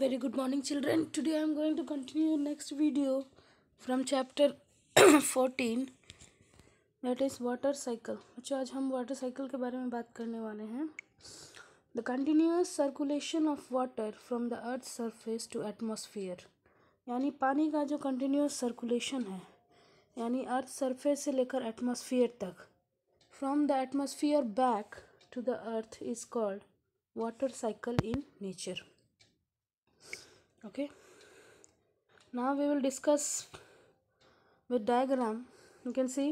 very good morning children today i am going to continue next video from chapter 14 that is water cycle बच्चों aaj hum water cycle ke bare mein baat karne wale hain the continuous circulation of water from the earth surface to atmosphere yani pani ka jo continuous circulation hai yani earth surface se lekar atmosphere tak from the atmosphere back to the earth is called water cycle in nature okay now we will discuss with diagram you can see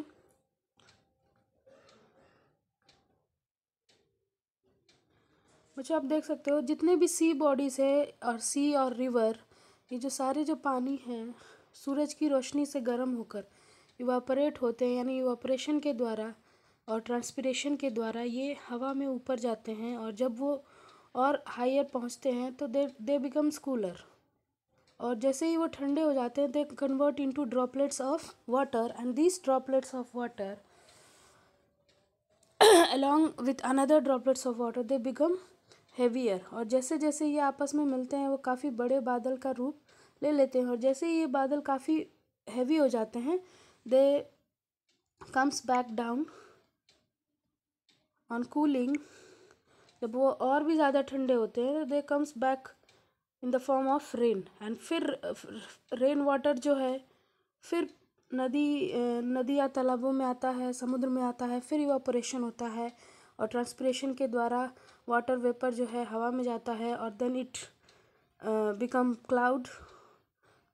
बच्चों आप देख सकते हो जितने भी सी bodies है और सी और रिवर ये जो सारे जो पानी है सूरज की रोशनी से गर्म होकर इवापरेट होते हैं यानी इवापरेशन के द्वारा और ट्रांसपीरेशन के द्वारा ये हवा में ऊपर जाते हैं और जब वो और हायर पहुंचते हैं तो दे दे बिकम्स कूलर और जैसे ही वो ठंडे हो जाते हैं they convert into droplets of water and these droplets of water along with another droplets of water they become heavier और जैसे जैसे ये आपस में मिलते हैं वो काफ़ी बड़े बादल का रूप ले लेते हैं और जैसे ही ये बादल काफ़ी हैवी हो जाते हैं they comes back down on cooling जब वो और भी ज़्यादा ठंडे होते हैं तो they comes back in the form of rain and फिर रेन वाटर जो है फिर नदी नदी या तालाबों में आता है समुद्र में आता है फिर इवापोरेशन होता है और ट्रांसपरेशन के द्वारा वाटर वेपर जो है हवा में जाता है और देन इट बिकम क्लाउड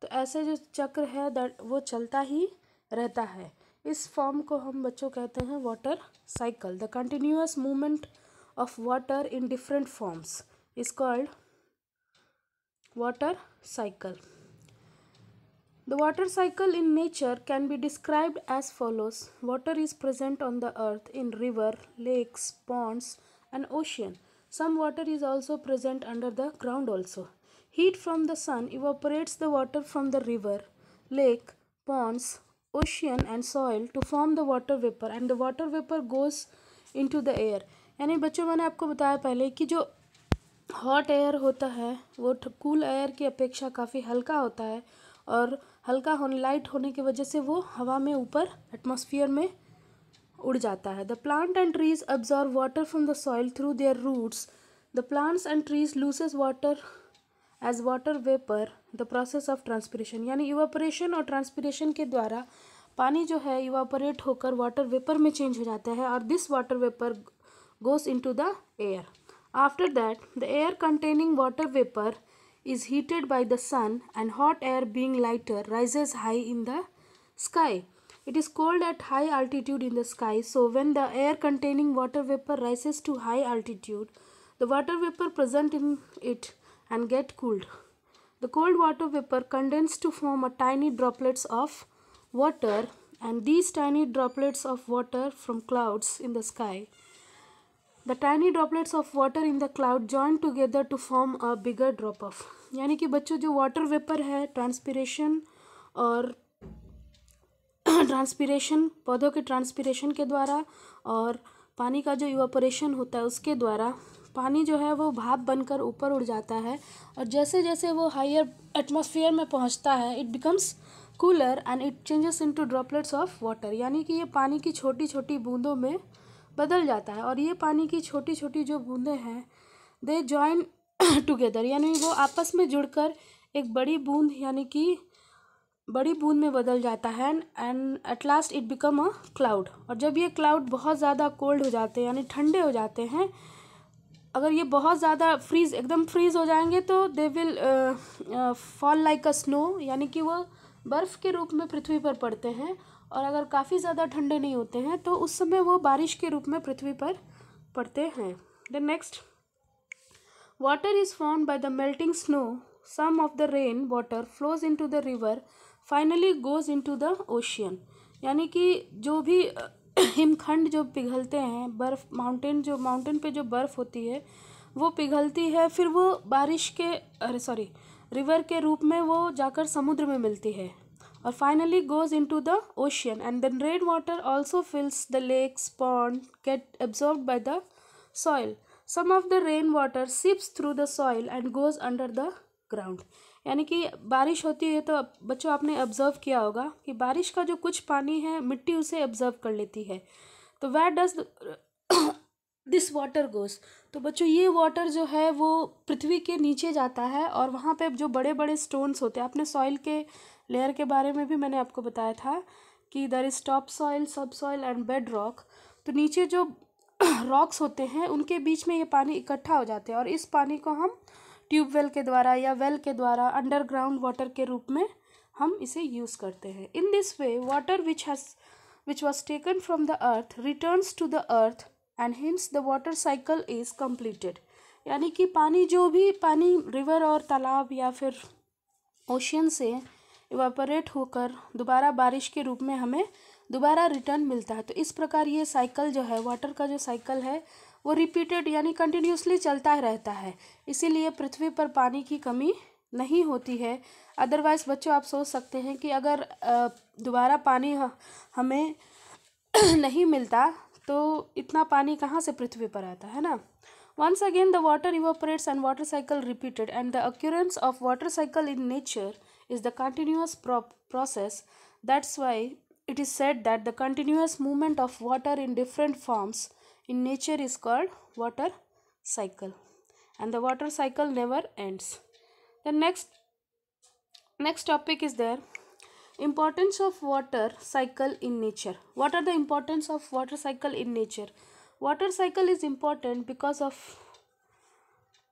तो ऐसे जो चक्र है वो चलता ही रहता है इस फॉर्म को हम बच्चों कहते हैं water cycle the continuous movement of water in different forms is called water cycle. The water cycle in nature can be described as follows. Water is present on the earth in river, lakes, ponds and ocean. Some water is also present under the ground also. Heat from the sun evaporates the water from the river, lake, ponds, ocean and soil to form the water vapor and the water vapor goes into the air. यानी बच्चों मैंने आपको बताया पहले कि जो hot air होता है वो कूल एयर की अपेक्षा काफ़ी हल्का होता है और हल्का होने लाइट होने की वजह से वो हवा में ऊपर एटमोसफियर में उड़ जाता है the plant and trees absorb water from the soil through their roots the plants and trees loses water as water vapour the process of transpiration यानी इवापोरेशन और ट्रांसपरेशन के द्वारा पानी जो है इवापोरेट होकर वाटर वेपर में चेंज हो जाता है और this water vapour goes to the air After that, the air containing water vapor is heated by the sun and hot air being lighter rises high in the sky. It is cold at high altitude in the sky. So when the air containing water vapor rises to high altitude, the water vapor present in it and get cooled. The cold water vapor condenses to form a tiny droplets of water and these tiny droplets of water from clouds in the sky the tiny droplets of water in the cloud join together to form a bigger drop of यानी कि बच्चों जो water vapour है transpiration और transpiration पौधों के transpiration के द्वारा और पानी का जो इवापोरेशन होता है उसके द्वारा पानी जो है वो भाप बनकर ऊपर उड़ जाता है और जैसे जैसे वो हायर एटमॉस्फेयर में पहुंचता है it becomes cooler and it changes into droplets of water यानी कि ये पानी की छोटी छोटी बूंदों में बदल जाता है और ये पानी की छोटी छोटी जो बूंदें हैं दे जॉइन टुगेदर यानी वो आपस में जुड़कर एक बड़ी बूंद यानी कि बड़ी बूंद में बदल जाता है and at last it become a cloud और जब ये क्लाउड बहुत ज़्यादा कोल्ड हो जाते हैं यानी ठंडे हो जाते हैं अगर ये बहुत ज़्यादा फ्रीज एकदम फ्रीज हो जाएंगे तो they will fall like a snow यानी कि वो बर्फ़ के रूप में पृथ्वी पर पड़ते हैं और अगर काफ़ी ज़्यादा ठंडे नहीं होते हैं तो उस समय वो बारिश के रूप में पृथ्वी पर पड़ते हैं the next water is form by the melting snow some of the rain water flows into the river finally goes into the ocean यानी कि जो भी हिमखंड जो पिघलते हैं बर्फ़ माउंटेन जो माउंटेन पे जो बर्फ़ होती है वो पिघलती है फिर वो बारिश के अरे सॉरी रिवर के रूप में वो जाकर समुद्र में मिलती है और finally goes into the ocean and then rain water also fills the lakes pond get absorb by the soil some of the rain water seeps through the soil and goes under the ground यानी कि बारिश होती है तो बच्चों आपने observe किया होगा कि बारिश का जो कुछ पानी है मिट्टी उसे ऑब्जर्व कर लेती है तो where does this water goes तो बच्चों ये वाटर जो है वो पृथ्वी के नीचे जाता है और वहाँ पे जो बड़े बड़े स्टोन्स होते हैं आपने सॉइल के लेयर के बारे में भी मैंने आपको बताया था कि there is top soil sub soil and bedrock तो नीचे जो रॉक्स होते हैं उनके बीच में ये पानी इकट्ठा हो जाते हैं और इस पानी को हम ट्यूबवेल के द्वारा या वेल के द्वारा अंडरग्राउंड वाटर के रूप में हम इसे यूज़ करते हैं in this way water which has which was taken from the earth returns to the earth and hence the water cycle is completed यानी कि पानी जो भी पानी रिवर और तालाब या फिर ओशियन से इवापोरेट होकर दोबारा बारिश के रूप में हमें दोबारा रिटर्न मिलता है तो इस प्रकार ये साइकिल जो है वाटर का जो साइकिल है वो रिपीटेड यानी कंटिन्यूसली चलता ही रहता है इसीलिए पृथ्वी पर पानी की कमी नहीं होती है अदरवाइज़ बच्चों आप सोच सकते हैं कि अगर दोबारा पानी हमें नहीं मिलता तो इतना पानी कहाँ से पृथ्वी पर आता है ना once again the water evaporates and water cycle repeated and the occurrence of water cycle in nature is the continuous process that's why it is said that the continuous movement of water in different forms in nature is called water cycle and the water cycle never ends the next next topic is their importance of water cycle in nature what are the importance of water cycle in nature water cycle is important because of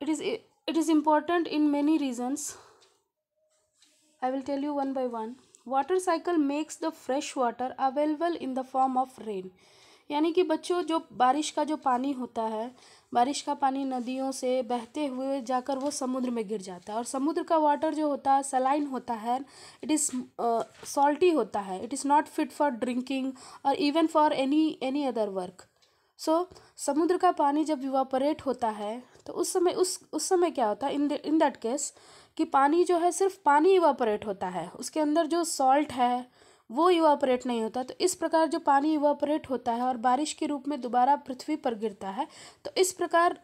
it is it is important in many reasons i will tell you one by one water cycle makes the fresh water available in the form of rain यानी कि बच्चों जो बारिश का जो पानी होता है बारिश का पानी नदियों से बहते हुए जाकर वो समुद्र में गिर जाता है और समुद्र का वाटर जो होता है सलाइन होता है इट इज़ सॉल्टी होता है it is not fit for drinking और even for any any other work so समुद्र का पानी जब इवापोरेट होता है तो उस समय उस उस समय क्या होता है इन इन दैट केस कि पानी जो है सिर्फ पानी इवापोरेट होता है उसके अंदर जो सॉल्ट है वो इवापोरेट नहीं होता तो इस प्रकार जो पानी इवापोरेट होता है और बारिश के रूप में दोबारा पृथ्वी पर गिरता है तो इस प्रकार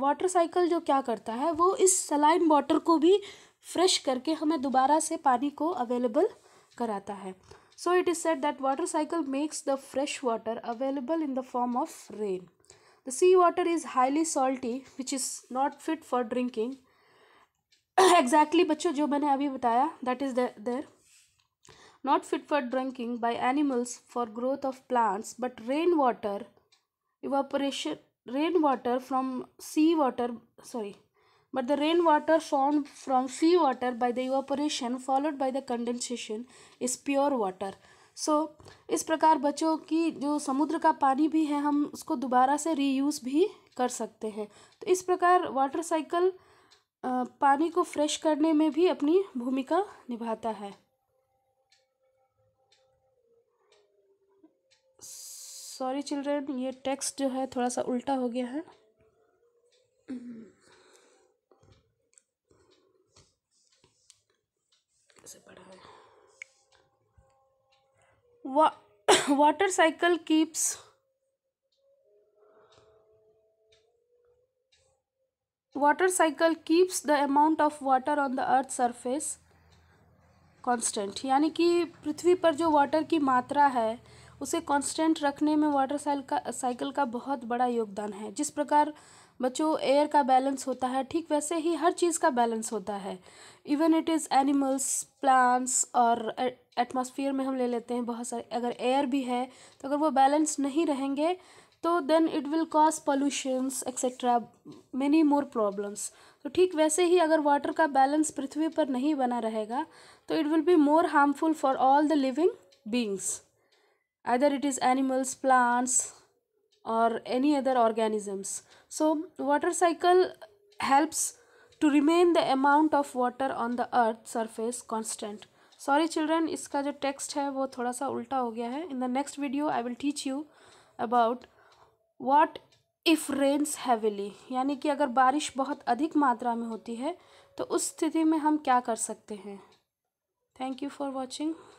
वाटर साइकिल जो क्या करता है वो इस सलाइन वाटर को भी फ्रेश करके हमें दोबारा से पानी को अवेलेबल कराता है so it is said that water cycle makes the fresh water available in the form of rain the sea water is highly salty which is not fit for drinking exactly बच्चों जो मैंने अभी बताया that is there not fit for drinking by animals for growth of plants but rainwater evaporation rainwater from sea water sorry but the rainwater formed from sea water by the evaporation followed by the condensation is pure water so so, इस प्रकार बच्चों की जो समुद्र का पानी भी है हम उसको दोबारा से रीयूज़ भी कर सकते हैं तो इस प्रकार वाटर साइकिल पानी को फ्रेश करने में भी अपनी भूमिका निभाता है सॉरी चिल्ड्रेन ये टेक्स्ट जो है थोड़ा सा उल्टा हो गया है water cycle keeps water cycle keeps the amount of water on the earth surface constant यानी कि पृथ्वी पर जो वाटर की मात्रा है उसे कांस्टेंट रखने में वाटर साइकिल का साइकिल का बहुत बड़ा योगदान है जिस प्रकार बच्चों एयर का बैलेंस होता है ठीक वैसे ही हर चीज़ का बैलेंस होता है even it is animals plants और एटमॉस्फेयर में हम ले लेते हैं बहुत सारे अगर एयर भी है तो अगर वो बैलेंस नहीं रहेंगे तो then it will cause pollutions etcetera many more problems तो ठीक वैसे ही अगर वाटर का बैलेंस पृथ्वी पर नहीं बना रहेगा तो it will be more harmful for all the living beings either it is animals plants or any other organisms so water cycle helps to remain the amount of water on the earth surface constant sorry children इसका जो text है वो थोड़ा सा उल्टा हो गया है in the next video I will teach you about what if rains heavily यानी कि अगर बारिश बहुत अधिक मात्रा में होती है तो उस स्थिति में हम क्या कर सकते हैं थैंक यू फॉर वॉचिंग